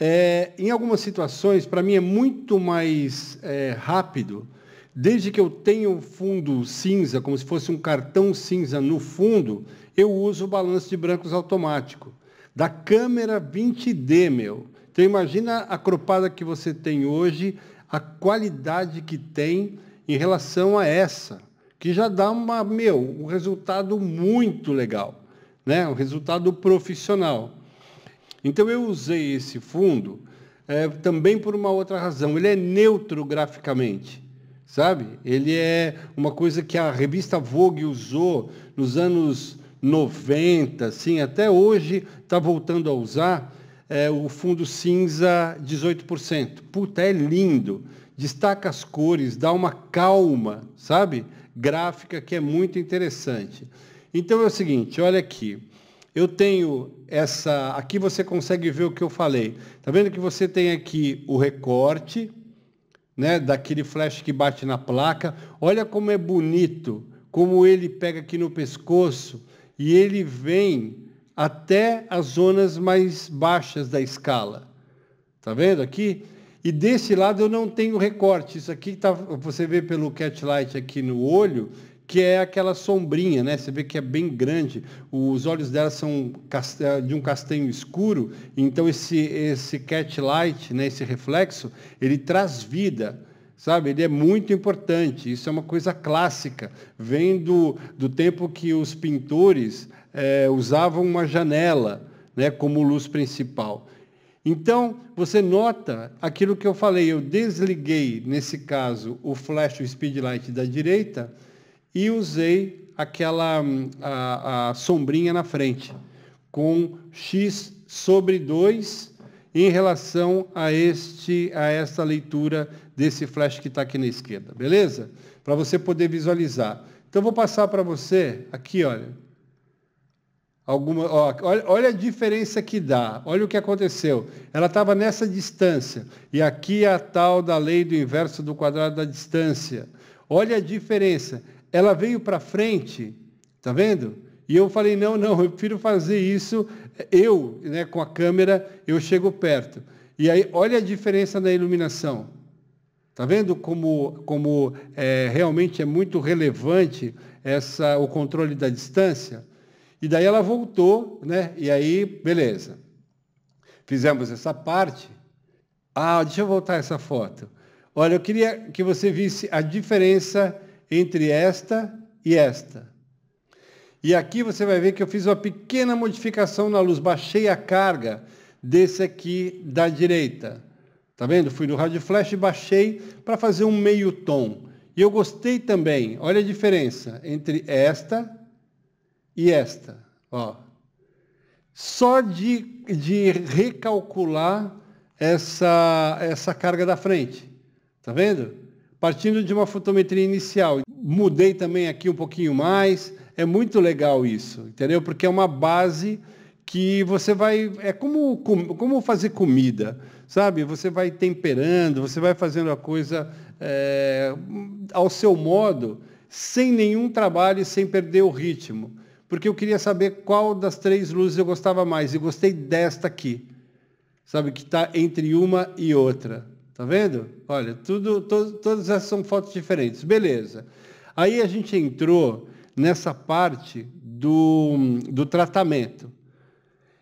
é, em algumas situações, para mim é muito mais é, rápido, desde que eu tenha o um fundo cinza, como se fosse um cartão cinza no fundo, eu uso o balanço de brancos automático da câmera 20D, meu. Então imagina a cropada que você tem hoje, a qualidade que tem em relação a essa, que já dá uma, meu, um resultado muito legal, né? Um resultado profissional. Então eu usei esse fundo é, também por uma outra razão. Ele é neutro graficamente, sabe? Ele é uma coisa que a revista Vogue usou nos anos 90, sim, até hoje está voltando a usar é, o fundo cinza 18%. Puta, é lindo. Destaca as cores, dá uma calma, sabe? Gráfica que é muito interessante. Então é o seguinte, olha aqui. Eu tenho essa. Aqui você consegue ver o que eu falei. Tá vendo que você tem aqui o recorte, né? Daquele flash que bate na placa. Olha como é bonito, como ele pega aqui no pescoço e ele vem até as zonas mais baixas da escala. Está vendo aqui? E desse lado eu não tenho recorte. Isso aqui tá, você vê pelo catlight aqui no olho, que é aquela sombrinha, né? Você vê que é bem grande. Os olhos dela são de um castanho escuro, então esse esse catlight, né, esse reflexo, ele traz vida Sabe, ele é muito importante, isso é uma coisa clássica, vem do, do tempo que os pintores é, usavam uma janela né, como luz principal. Então, você nota aquilo que eu falei, eu desliguei, nesse caso, o flash, o speed light da direita e usei aquela a, a sombrinha na frente, com X sobre 2 em relação a, este, a esta leitura desse flash que está aqui na esquerda, beleza? Para você poder visualizar. Então, vou passar para você, aqui, olha. Alguma, ó, olha, olha a diferença que dá, olha o que aconteceu. Ela estava nessa distância, e aqui é a tal da lei do inverso do quadrado da distância. Olha a diferença. Ela veio para frente, tá vendo? E eu falei, não, não, eu prefiro fazer isso eu, né, com a câmera, eu chego perto. E aí, olha a diferença na iluminação. Está vendo como, como é, realmente é muito relevante essa, o controle da distância? E daí ela voltou, né? E aí, beleza. Fizemos essa parte. Ah, deixa eu voltar essa foto. Olha, eu queria que você visse a diferença entre esta e esta. E aqui você vai ver que eu fiz uma pequena modificação na luz, baixei a carga desse aqui da direita. Tá vendo? Fui no rádio flash e baixei para fazer um meio tom. E eu gostei também, olha a diferença entre esta e esta. Ó. Só de, de recalcular essa, essa carga da frente. Tá vendo? Partindo de uma fotometria inicial. Mudei também aqui um pouquinho mais é muito legal isso, entendeu? Porque é uma base que você vai. É como, como fazer comida, sabe? Você vai temperando, você vai fazendo a coisa é, ao seu modo, sem nenhum trabalho e sem perder o ritmo. Porque eu queria saber qual das três luzes eu gostava mais, e gostei desta aqui, sabe? Que está entre uma e outra. Tá vendo? Olha, tudo, to, todas essas são fotos diferentes. Beleza. Aí a gente entrou nessa parte do, do tratamento.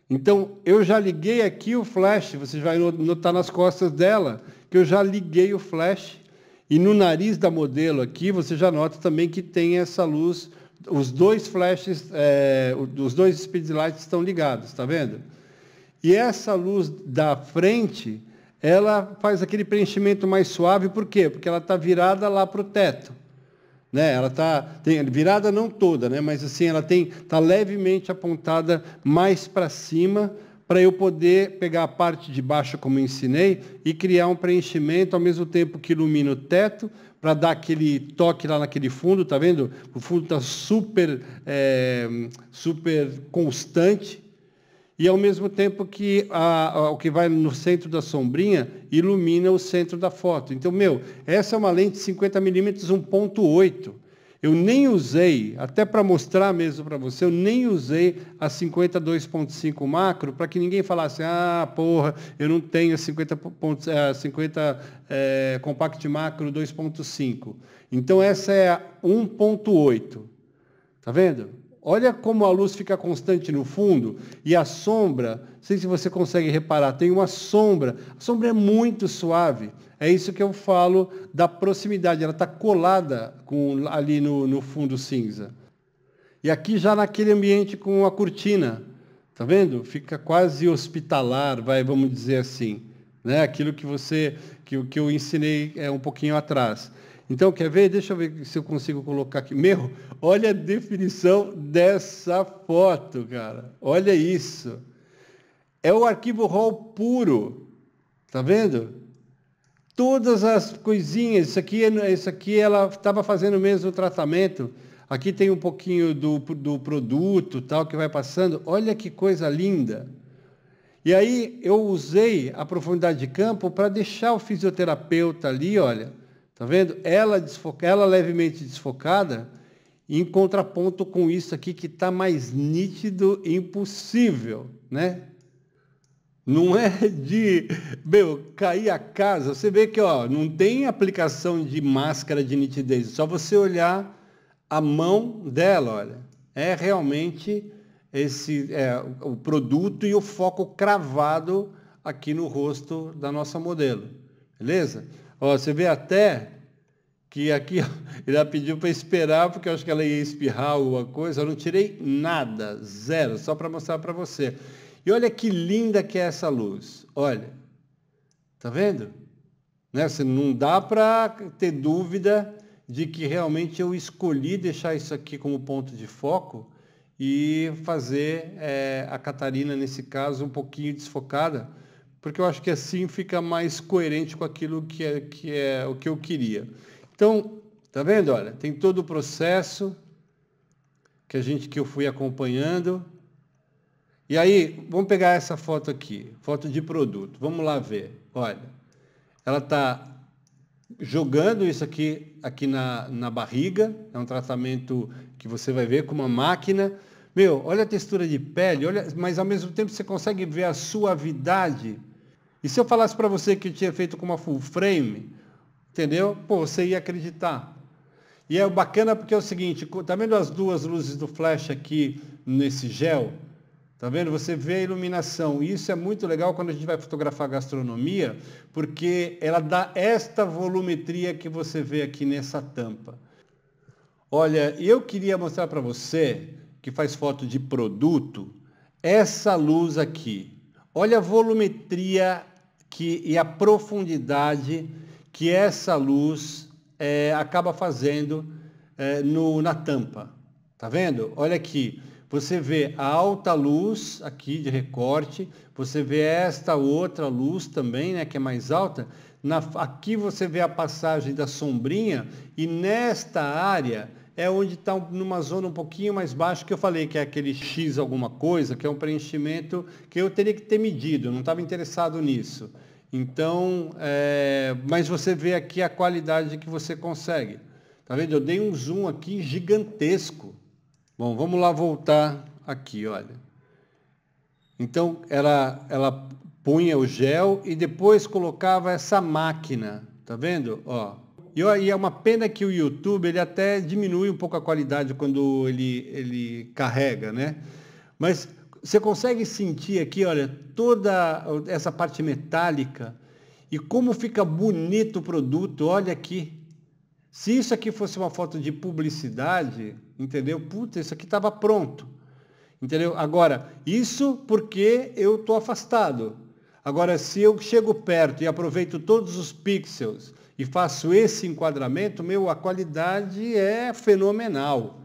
Então, eu já liguei aqui o flash, você vai notar nas costas dela que eu já liguei o flash, e no nariz da modelo aqui, você já nota também que tem essa luz, os dois flashes, é, os dois speed lights estão ligados, está vendo? E essa luz da frente, ela faz aquele preenchimento mais suave, por quê? Porque ela está virada lá para o teto. Né? Ela está virada não toda, né? mas assim ela tem está levemente apontada mais para cima para eu poder pegar a parte de baixo como eu ensinei e criar um preenchimento ao mesmo tempo que ilumina o teto para dar aquele toque lá naquele fundo, tá vendo? O fundo está super é, super constante, e ao mesmo tempo que a, a, o que vai no centro da sombrinha ilumina o centro da foto. Então, meu, essa é uma lente 50mm 1.8. Eu nem usei, até para mostrar mesmo para você, eu nem usei a 52.5 macro para que ninguém falasse, ah, porra, eu não tenho a 50, 50 é, compact macro 2.5. Então essa é a 1.8. Tá vendo? Olha como a luz fica constante no fundo e a sombra, não sei se você consegue reparar, tem uma sombra. A sombra é muito suave. É isso que eu falo da proximidade. Ela está colada com, ali no, no fundo cinza. E aqui já naquele ambiente com a cortina, tá vendo? Fica quase hospitalar, vai, vamos dizer assim, né? Aquilo que você, que, que eu ensinei é um pouquinho atrás. Então, quer ver? Deixa eu ver se eu consigo colocar aqui. Meu, olha a definição dessa foto, cara. Olha isso. É o arquivo RAW puro. Tá vendo? Todas as coisinhas, isso aqui, isso aqui ela estava fazendo o mesmo tratamento. Aqui tem um pouquinho do, do produto tal que vai passando. Olha que coisa linda. E aí eu usei a profundidade de campo para deixar o fisioterapeuta ali, olha, Está vendo? Ela, desfoca, ela levemente desfocada, em contraponto com isso aqui que está mais nítido e impossível, né? Não é de, meu, cair a casa. Você vê que, ó, não tem aplicação de máscara de nitidez. Só você olhar a mão dela, olha. É realmente esse é, o produto e o foco cravado aqui no rosto da nossa modelo. Beleza? Ó, você vê até que aqui [LAUGHS] ela pediu para esperar, porque eu acho que ela ia espirrar alguma coisa. Eu não tirei nada, zero, só para mostrar para você. E olha que linda que é essa luz. Olha, tá vendo? Né? Você não dá para ter dúvida de que realmente eu escolhi deixar isso aqui como ponto de foco e fazer é, a Catarina, nesse caso, um pouquinho desfocada, porque eu acho que assim fica mais coerente com aquilo que é, que é o que eu queria. Então, tá vendo? Olha, tem todo o processo que a gente que eu fui acompanhando. E aí, vamos pegar essa foto aqui, foto de produto. Vamos lá ver. Olha, ela está jogando isso aqui aqui na, na barriga. É um tratamento que você vai ver com uma máquina. Meu, olha a textura de pele, olha, mas ao mesmo tempo você consegue ver a suavidade e se eu falasse para você que eu tinha feito com uma full frame, entendeu? Pô, você ia acreditar. E é bacana porque é o seguinte, tá vendo as duas luzes do flash aqui nesse gel? Tá vendo? Você vê a iluminação. E isso é muito legal quando a gente vai fotografar gastronomia, porque ela dá esta volumetria que você vê aqui nessa tampa. Olha, eu queria mostrar para você que faz foto de produto essa luz aqui. Olha a volumetria que, e a profundidade que essa luz é, acaba fazendo é, no, na tampa. Tá vendo? Olha aqui. Você vê a alta luz aqui de recorte, você vê esta outra luz também, né, que é mais alta. Na, aqui você vê a passagem da sombrinha e nesta área é onde está numa zona um pouquinho mais baixa, que eu falei que é aquele X alguma coisa, que é um preenchimento que eu teria que ter medido, eu não estava interessado nisso. Então, é, mas você vê aqui a qualidade que você consegue. Tá vendo? Eu dei um zoom aqui gigantesco. Bom, vamos lá voltar aqui, olha. Então, ela, ela punha o gel e depois colocava essa máquina, tá vendo? Ó, e é uma pena que o YouTube ele até diminui um pouco a qualidade quando ele, ele carrega, né? Mas você consegue sentir aqui, olha, toda essa parte metálica e como fica bonito o produto, olha aqui. Se isso aqui fosse uma foto de publicidade, entendeu? Puta, isso aqui estava pronto. Entendeu? Agora, isso porque eu estou afastado. Agora, se eu chego perto e aproveito todos os pixels e faço esse enquadramento, meu, a qualidade é fenomenal.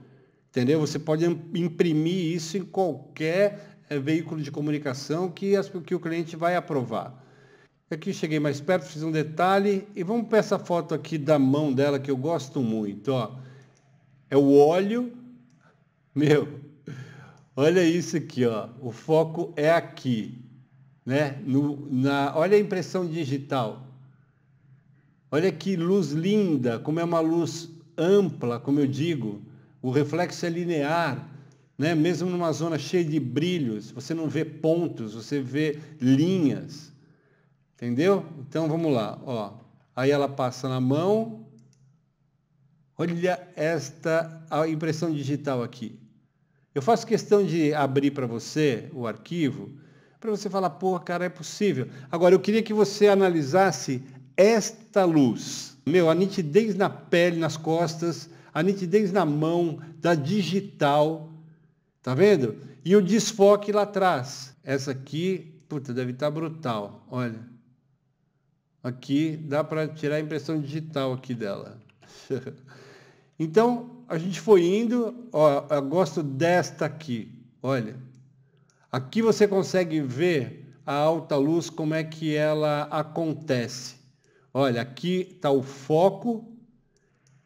Entendeu? Você pode imprimir isso em qualquer eh, veículo de comunicação que, as, que o cliente vai aprovar. Aqui cheguei mais perto, fiz um detalhe e vamos para essa foto aqui da mão dela que eu gosto muito. Ó. É o óleo. Meu, olha isso aqui, ó. O foco é aqui, né? No, na, olha a impressão digital. Olha que luz linda, como é uma luz ampla, como eu digo, o reflexo é linear, né? mesmo numa zona cheia de brilhos, você não vê pontos, você vê linhas. Entendeu? Então vamos lá, ó. Aí ela passa na mão. Olha esta a impressão digital aqui. Eu faço questão de abrir para você o arquivo para você falar, pô, cara, é possível. Agora eu queria que você analisasse esta luz. Meu, a nitidez na pele, nas costas, a nitidez na mão, da digital. Tá vendo? E o desfoque lá atrás. Essa aqui, puta, deve estar tá brutal. Olha. Aqui dá para tirar a impressão digital aqui dela. [LAUGHS] então, a gente foi indo, ó, eu gosto desta aqui. Olha. Aqui você consegue ver a alta luz como é que ela acontece. Olha, aqui está o foco.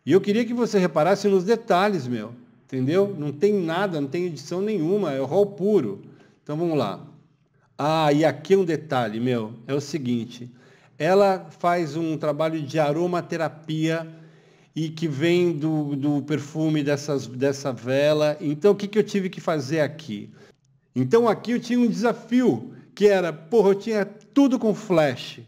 E eu queria que você reparasse nos detalhes, meu. Entendeu? Não tem nada, não tem edição nenhuma, é o rol puro. Então vamos lá. Ah, e aqui é um detalhe, meu, é o seguinte. Ela faz um trabalho de aromaterapia e que vem do, do perfume dessas, dessa vela. Então o que, que eu tive que fazer aqui? Então aqui eu tinha um desafio, que era, porra, eu tinha tudo com flash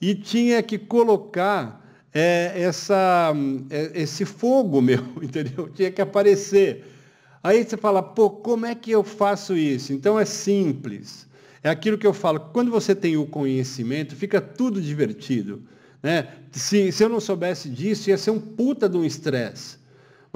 e tinha que colocar é, essa, é, esse fogo meu, [LAUGHS] entendeu? Tinha que aparecer. Aí você fala, pô, como é que eu faço isso? Então é simples. É aquilo que eu falo, quando você tem o conhecimento, fica tudo divertido. Né? Se, se eu não soubesse disso, ia ser um puta de um estresse.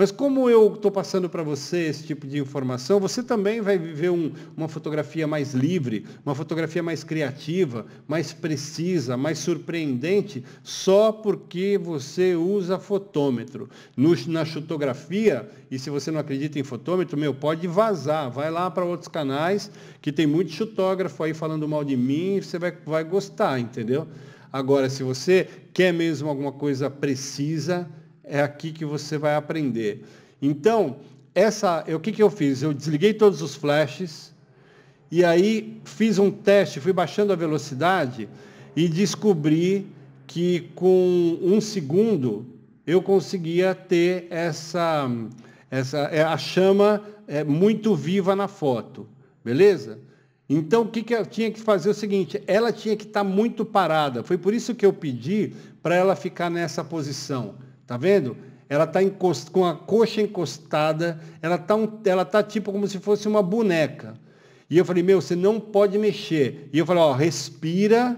Mas como eu estou passando para você esse tipo de informação, você também vai viver um, uma fotografia mais livre, uma fotografia mais criativa, mais precisa, mais surpreendente, só porque você usa fotômetro. No, na fotografia, e se você não acredita em fotômetro, meu, pode vazar. Vai lá para outros canais, que tem muito fotógrafo aí falando mal de mim, você vai, vai gostar, entendeu? Agora, se você quer mesmo alguma coisa precisa, é aqui que você vai aprender. Então, essa, o que, que eu fiz? Eu desliguei todos os flashes e aí fiz um teste, fui baixando a velocidade e descobri que com um segundo eu conseguia ter essa, essa é, a chama é, muito viva na foto, beleza? Então, o que, que eu tinha que fazer é o seguinte: ela tinha que estar tá muito parada. Foi por isso que eu pedi para ela ficar nessa posição Tá vendo? Ela está com a coxa encostada, ela está um, tá tipo como se fosse uma boneca. E eu falei, meu, você não pode mexer. E eu falei, ó, respira,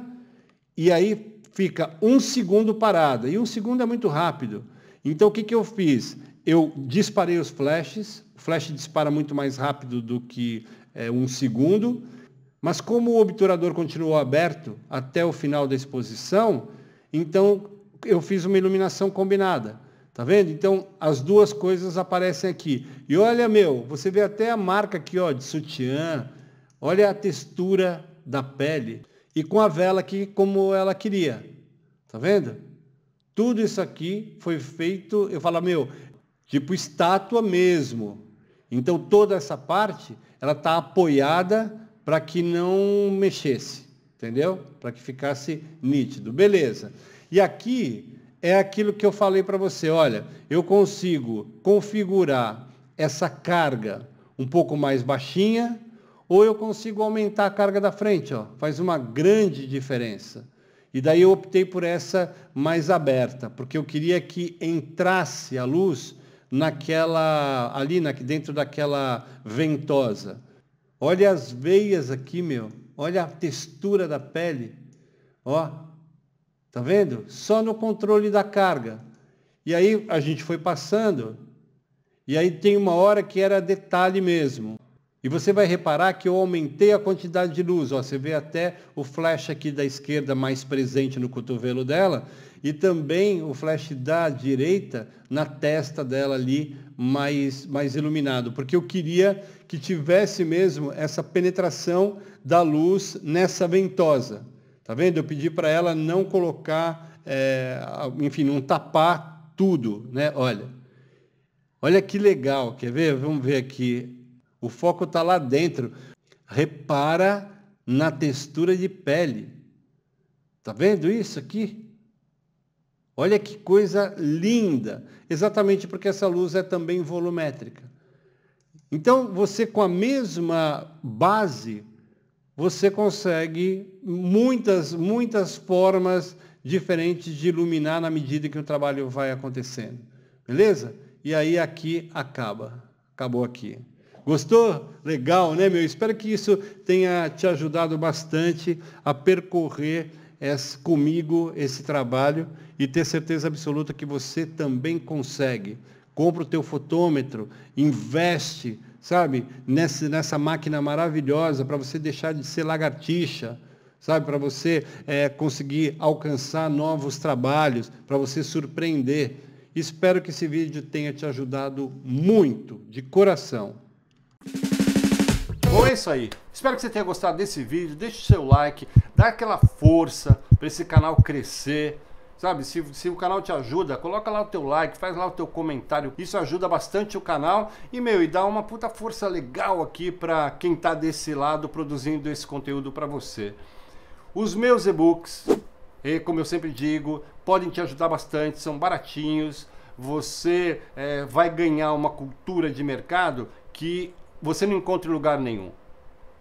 e aí fica um segundo parada. E um segundo é muito rápido. Então o que, que eu fiz? Eu disparei os flashes, o flash dispara muito mais rápido do que é, um segundo, mas como o obturador continuou aberto até o final da exposição, então eu fiz uma iluminação combinada. Tá vendo? Então, as duas coisas aparecem aqui. E olha, meu, você vê até a marca aqui, ó, de sutiã. Olha a textura da pele. E com a vela aqui como ela queria. Tá vendo? Tudo isso aqui foi feito, eu falo, meu, tipo estátua mesmo. Então, toda essa parte, ela tá apoiada para que não mexesse, entendeu? Para que ficasse nítido. Beleza. E aqui é aquilo que eu falei para você: olha, eu consigo configurar essa carga um pouco mais baixinha, ou eu consigo aumentar a carga da frente, ó, faz uma grande diferença. E daí eu optei por essa mais aberta, porque eu queria que entrasse a luz naquela ali na, dentro daquela ventosa. Olha as veias aqui, meu. Olha a textura da pele. Ó, Tá vendo? Só no controle da carga. E aí a gente foi passando, e aí tem uma hora que era detalhe mesmo. E você vai reparar que eu aumentei a quantidade de luz. Ó, você vê até o flash aqui da esquerda mais presente no cotovelo dela e também o flash da direita na testa dela ali mais, mais iluminado, porque eu queria que tivesse mesmo essa penetração da luz nessa ventosa. Tá vendo? Eu pedi para ela não colocar, é, enfim, não tapar tudo, né? Olha, olha que legal. Quer ver? Vamos ver aqui. O foco está lá dentro. Repara na textura de pele. Tá vendo isso aqui? Olha que coisa linda! Exatamente porque essa luz é também volumétrica. Então, você com a mesma base você consegue muitas, muitas formas diferentes de iluminar na medida que o trabalho vai acontecendo. Beleza? E aí aqui acaba. Acabou aqui. Gostou? Legal, né, meu? Espero que isso tenha te ajudado bastante a percorrer esse, comigo esse trabalho e ter certeza absoluta que você também consegue. Compra o teu fotômetro, investe, sabe, nessa, nessa máquina maravilhosa para você deixar de ser lagartixa, sabe, para você é, conseguir alcançar novos trabalhos, para você surpreender. Espero que esse vídeo tenha te ajudado muito, de coração. Bom, é isso aí. Espero que você tenha gostado desse vídeo. Deixe o seu like, dá aquela força para esse canal crescer. Sabe, se, se o canal te ajuda, coloca lá o teu like, faz lá o teu comentário. Isso ajuda bastante o canal. E, meu, e dá uma puta força legal aqui para quem tá desse lado produzindo esse conteúdo para você. Os meus e-books, e como eu sempre digo, podem te ajudar bastante, são baratinhos. Você é, vai ganhar uma cultura de mercado que você não encontra em lugar nenhum.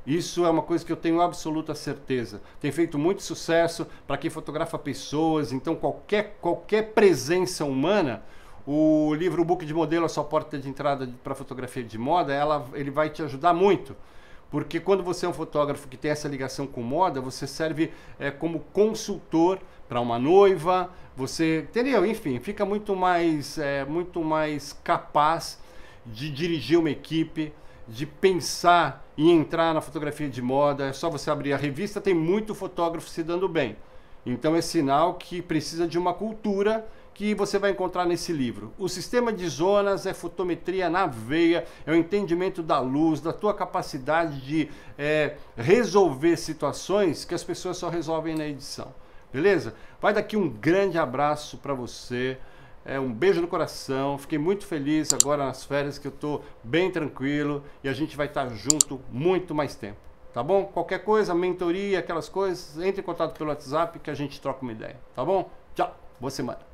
Isso é uma coisa que eu tenho absoluta certeza. Tem feito muito sucesso para quem fotografa pessoas, então qualquer, qualquer presença humana, o livro o Book de Modelo, a sua porta de entrada para fotografia de moda, ela, ele vai te ajudar muito. Porque quando você é um fotógrafo que tem essa ligação com moda, você serve é, como consultor para uma noiva, você, entendeu? Enfim, fica muito mais, é, muito mais capaz de dirigir uma equipe, de pensar e entrar na fotografia de moda, é só você abrir a revista, tem muito fotógrafo se dando bem. Então é sinal que precisa de uma cultura que você vai encontrar nesse livro. O sistema de zonas é fotometria na veia, é o entendimento da luz, da tua capacidade de é, resolver situações que as pessoas só resolvem na edição. Beleza? Vai daqui um grande abraço para você. É, um beijo no coração. Fiquei muito feliz agora nas férias que eu estou bem tranquilo e a gente vai estar tá junto muito mais tempo. Tá bom? Qualquer coisa, mentoria, aquelas coisas, entre em contato pelo WhatsApp que a gente troca uma ideia. Tá bom? Tchau. Boa semana.